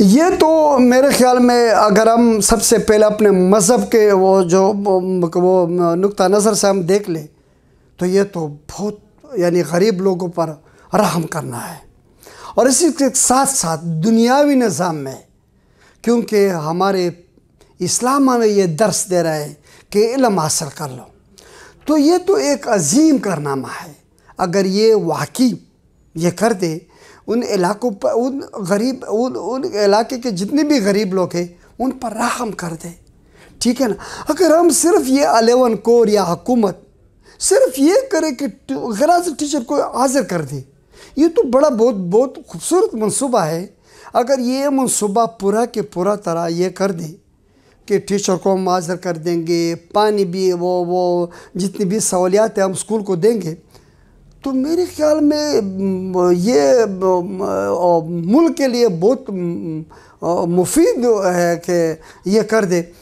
ये तो मेरे ख़्याल में अगर हम सबसे पहले अपने मज़हब के वो जो वो नुक़ नज़र से हम देख लें तो ये तो बहुत यानी गरीब लोगों पर रहम करना है और इसी के साथ साथ दुनियावी निज़ाम में क्योंकि हमारे इस्लाम हमें ये दर्स दे रहे हैं कि इलम हासिल कर लो तो ये तो एक अजीम कारनामा है अगर ये वाकई ये कर दे उन इलाकों पर उन गरीब उन उन इलाके के जितने भी गरीब लोग हैं उन पर राहम कर दे ठीक है ना अगर हम सिर्फ ये अलेवन कोर या हुकूमत सिर्फ ये करें कि गराज टीचर को हाजिर कर दे ये तो बड़ा बहुत बहुत खूबसूरत मनसूबा है अगर ये मनसूबा पूरा के पूरा तरह ये कर दें कि टीचर को हम हाजिर कर देंगे पानी भी वो वो जितनी भी सहूलियात है हम स्कूल को देंगे तो मेरे ख्याल में ये मुल्क के लिए बहुत मुफीद है कि ये कर दे